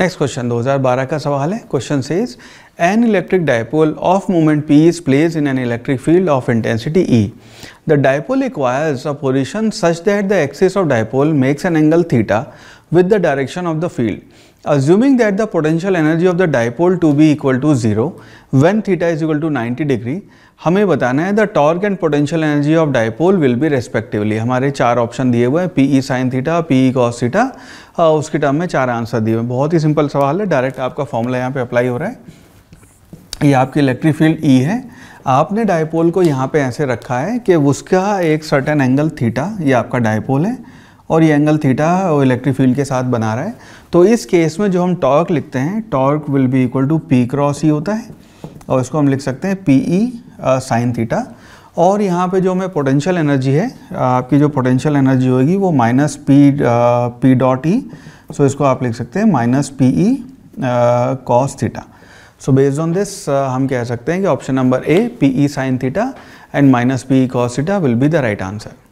Next question 2012 का सवाल है question says an electric dipole of moment P is place in an electric field of intensity E the dipole acquires a position such that the axis of dipole makes an angle theta with the direction of the field. Assuming that the potential energy of the dipole to be equal to 0 when theta is equal to 90 degree हमें बताना है the torque and potential energy of dipole will be respectively हमारे चार option दिए हुए हैं P E sine theta P E cos theta उसके term में चार आंसर दिए हुए हैं बहुत ही सिंपल सवाल है डायरेक्ट आपका फॉर्मूला यहाँ पे अप्लाई हो रहा है ये आपकी इलेक्ट्रिक फील्ड ई है आपने डायपोल को यहाँ पे ऐसे रखा है कि उसका एक सर्टन एंगल थीटा ये आपका डायपोल है और ये एंगल थीटा वो इलेक्ट्रिक फील्ड के साथ बना रहा है तो इस केस में जो हम टॉर्क लिखते हैं torque will be equal to P cross ही होता है और इसको हम लिख सकते हैं पी ई साइन थीटा और यहाँ पे जो हमें पोटेंशियल एनर्जी है आपकी जो पोटेंशियल एनर्जी होगी वो minus P P dot E so इसको आप लिख सकते हैं minus P E cos theta so based on this हम कह सकते हैं कि option number A P E sine theta and minus P E cos theta will be the right answer